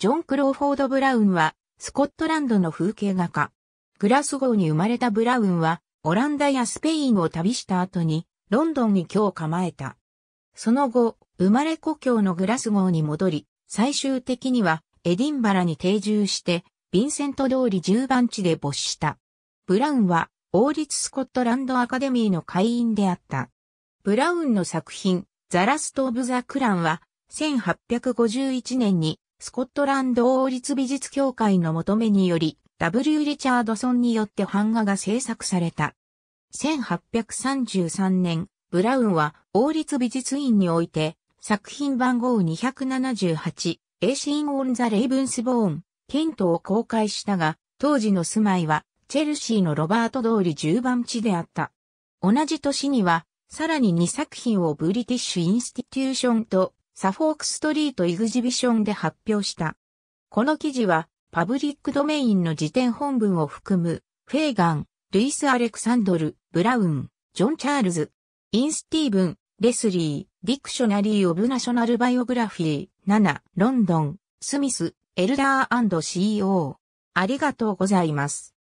ジョン・クローフォード・ブラウンは、スコットランドの風景画家。グラスゴーに生まれたブラウンは、オランダやスペインを旅した後に、ロンドンに居を構えた。その後、生まれ故郷のグラスゴーに戻り、最終的には、エディンバラに定住して、ヴィンセント通り10番地で没した。ブラウンは、王立スコットランドアカデミーの会員であった。ブラウンの作品、ザラスト・オブ・ザ・クランは、1851年にスコットランド王立美術協会の求めにより、W. リチャードソンによって版画が制作された。1833年、ブラウンは王立美術院において、作品番号278、A s c e n ン・ on the r a v e n s b o n e ケントを公開したが、当時の住まいは、チェルシーのロバート通り10番地であった。同じ年には、さらに2作品をブリティッシュ・インスティテューションとサフォークストリートエグジビションで発表した。この記事は、パブリックドメインの辞典本文を含む、フェーガン、ルイス・アレクサンドル、ブラウン、ジョン・チャールズ、イン・スティーブン、レスリー、ディクショナリー・オブ・ナショナル・バイオグラフィー、7、ロンドン、スミス、エルダー &CEO。ありがとうございます。